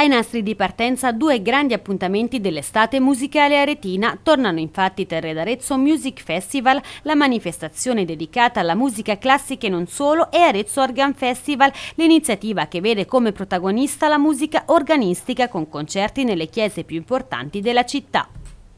Ai nastri di partenza due grandi appuntamenti dell'estate musicale aretina. Tornano infatti Terre d'Arezzo Music Festival, la manifestazione dedicata alla musica classica e non solo, e Arezzo Organ Festival, l'iniziativa che vede come protagonista la musica organistica con concerti nelle chiese più importanti della città.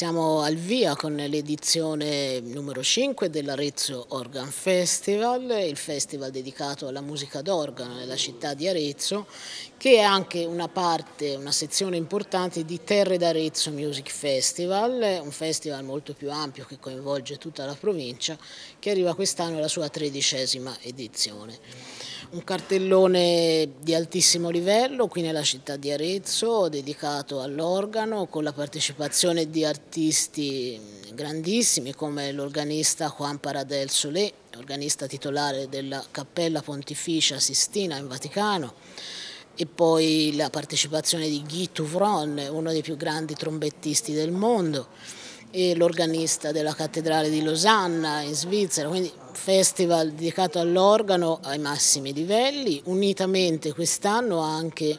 Siamo al via con l'edizione numero 5 dell'Arezzo Organ Festival, il festival dedicato alla musica d'organo nella città di Arezzo, che è anche una parte, una sezione importante di Terre d'Arezzo Music Festival, un festival molto più ampio che coinvolge tutta la provincia, che arriva quest'anno alla sua tredicesima edizione. Un cartellone di altissimo livello qui nella città di Arezzo dedicato all'organo con la partecipazione di artisti artisti grandissimi come l'organista Juan Paradel Solé, organista titolare della Cappella Pontificia Sistina in Vaticano, e poi la partecipazione di Guy Touvron, uno dei più grandi trombettisti del mondo, e l'organista della cattedrale di Losanna in Svizzera, quindi festival dedicato all'organo ai massimi livelli, unitamente quest'anno anche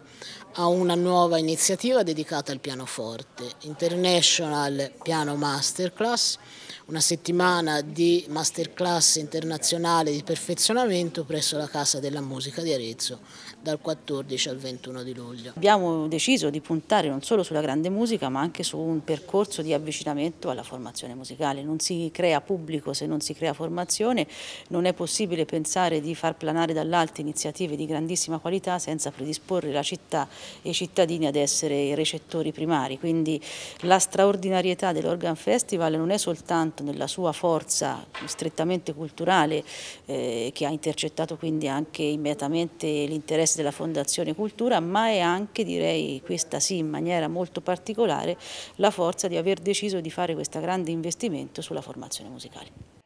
a una nuova iniziativa dedicata al pianoforte, International Piano Masterclass, una settimana di masterclass internazionale di perfezionamento presso la Casa della Musica di Arezzo dal 14 al 21 di luglio. Abbiamo deciso di puntare non solo sulla grande musica ma anche su un percorso di avvicinamento alla formazione musicale. Non si crea pubblico se non si crea formazione, non è possibile pensare di far planare dall'alto iniziative di grandissima qualità senza predisporre la città i cittadini ad essere i recettori primari, quindi la straordinarietà dell'Organ Festival non è soltanto nella sua forza strettamente culturale eh, che ha intercettato quindi anche immediatamente l'interesse della Fondazione Cultura, ma è anche direi questa sì in maniera molto particolare la forza di aver deciso di fare questo grande investimento sulla formazione musicale.